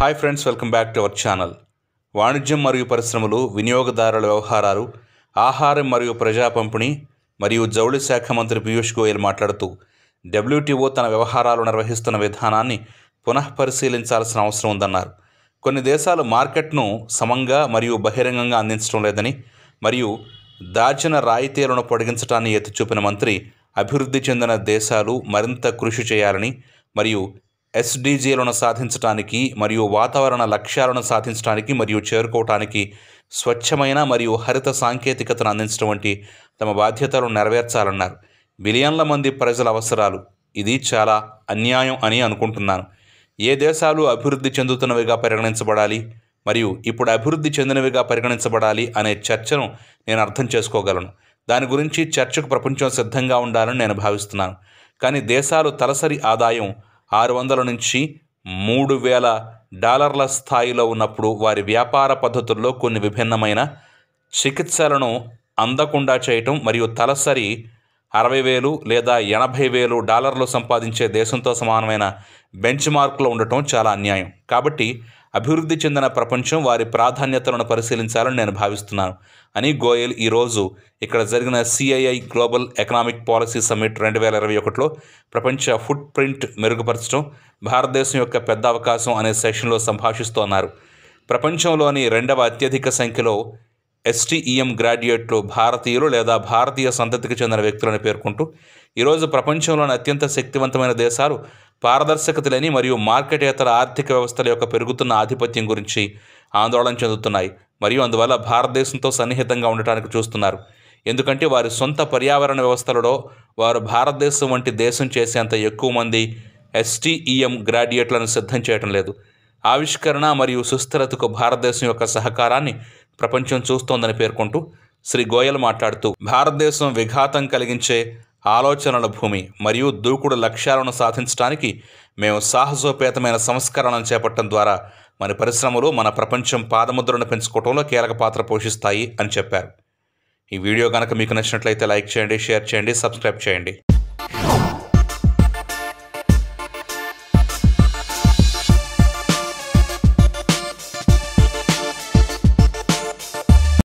hi friends welcome back to our channel వాణిజ్యం మరియు పరిశ్రమలు వినియోగదారుల వ్యవహారాలు ఆహారం మరియు ప్రజా పంపిణీ మరియు జౌళి శాఖ మంత్రి పీయూష్ గోయల్ మాట్లాడుతూ డబ్ల్యూటీఓ తన వ్యవహారాలు నిర్వహిస్తున్న విధానాన్ని పునఃపరిశీలించాల్సిన అవసరం ఉందన్నారు కొన్ని దేశాలు మార్కెట్ను సమంగా మరియు బహిరంగంగా అందించడం లేదని మరియు దాచిన రాయితీలను పొడిగించడాన్ని ఎత్తిచూపిన మంత్రి అభివృద్ధి చెందిన దేశాలు మరింత కృషి చేయాలని మరియు ఎస్డీజీలను సాధించడానికి మరియు వాతావరణ లక్ష్యాలను సాధించడానికి మరియు చేరుకోవటానికి స్వచ్ఛమైన మరియు హరిత సాంకేతికతను అందించడం వంటి తమ బాధ్యతలను నెరవేర్చాలన్నారు బిలియన్ల మంది ప్రజల అవసరాలు ఇది చాలా అన్యాయం అని అనుకుంటున్నాను ఏ దేశాలు అభివృద్ధి చెందుతున్నవిగా పరిగణించబడాలి మరియు ఇప్పుడు అభివృద్ధి చెందినవిగా పరిగణించబడాలి అనే చర్చను నేను అర్థం చేసుకోగలను దాని గురించి చర్చకు ప్రపంచం సిద్ధంగా ఉండాలని నేను భావిస్తున్నాను కానీ దేశాలు తలసరి ఆదాయం ఆరు వందల నుంచి మూడు వేల డాలర్ల స్థాయిలో ఉన్నప్పుడు వారి వ్యాపార పద్ధతుల్లో కొన్ని విభిన్నమైన చికిత్సలను అందకుండా చేయటం మరియు తలసరి అరవై వేలు లేదా ఎనభై వేలు డాలర్లు సంపాదించే దేశంతో సమానమైన బెంచ్ మార్కులో ఉండటం చాలా అన్యాయం కాబట్టి అభివృద్ధి చెందిన ప్రపంచం వారి ప్రాధాన్యతలను పరిశీలించాలని నేను భావిస్తున్నాను అని గోయల్ ఈరోజు ఇక్కడ జరిగిన CII global economic policy summit రెండు వేల ఇరవై ఒకటిలో ప్రపంచ ఫుట్ ప్రింట్ మెరుగుపరచడం భారతదేశం యొక్క పెద్ద అవకాశం అనే సెషన్లో సంభాషిస్తూ అన్నారు ప్రపంచంలోని రెండవ అత్యధిక సంఖ్యలో ఎస్టీఈఎం గ్రాడ్యుయేట్లు e భారతీయులు లేదా భారతీయ సంతతికి చెందిన వ్యక్తులను పేర్కొంటూ ఈరోజు ప్రపంచంలోని అత్యంత శక్తివంతమైన దేశాలు పారదర్శకతలేని మరియు మార్కెటేతర ఆర్థిక వ్యవస్థల యొక్క పెరుగుతున్న ఆధిపత్యం గురించి ఆందోళన చెందుతున్నాయి మరియు అందువల్ల భారతదేశంతో సన్నిహితంగా ఉండటానికి చూస్తున్నారు ఎందుకంటే వారి సొంత పర్యావరణ వ్యవస్థలలో వారు భారతదేశం వంటి దేశం చేసేంత ఎక్కువ మంది ఎస్టీఈఎం గ్రాడ్యుయేట్లను సిద్ధం చేయటం లేదు ఆవిష్కరణ మరియు సుస్థిరతకు భారతదేశం యొక్క సహకారాన్ని ప్రపంచం చూస్తోందని పేర్కొంటూ శ్రీ గోయల్ మాట్లాడుతూ భారతదేశం విఘాతం కలిగించే ఆలోచనల భూమి మరియు దూకుడు లక్ష్యాలను సాధించడానికి మేము సాహసోపేతమైన సంస్కరణను చేపట్టడం ద్వారా మన పరిశ్రమలు మన ప్రపంచం పాదముద్రను పెంచుకోవడంలో కీలక పాత్ర పోషిస్తాయి అని చెప్పారు ఈ వీడియో కనుక మీకు నచ్చినట్లయితే లైక్ చేయండి షేర్ చేయండి సబ్స్క్రైబ్ చేయండి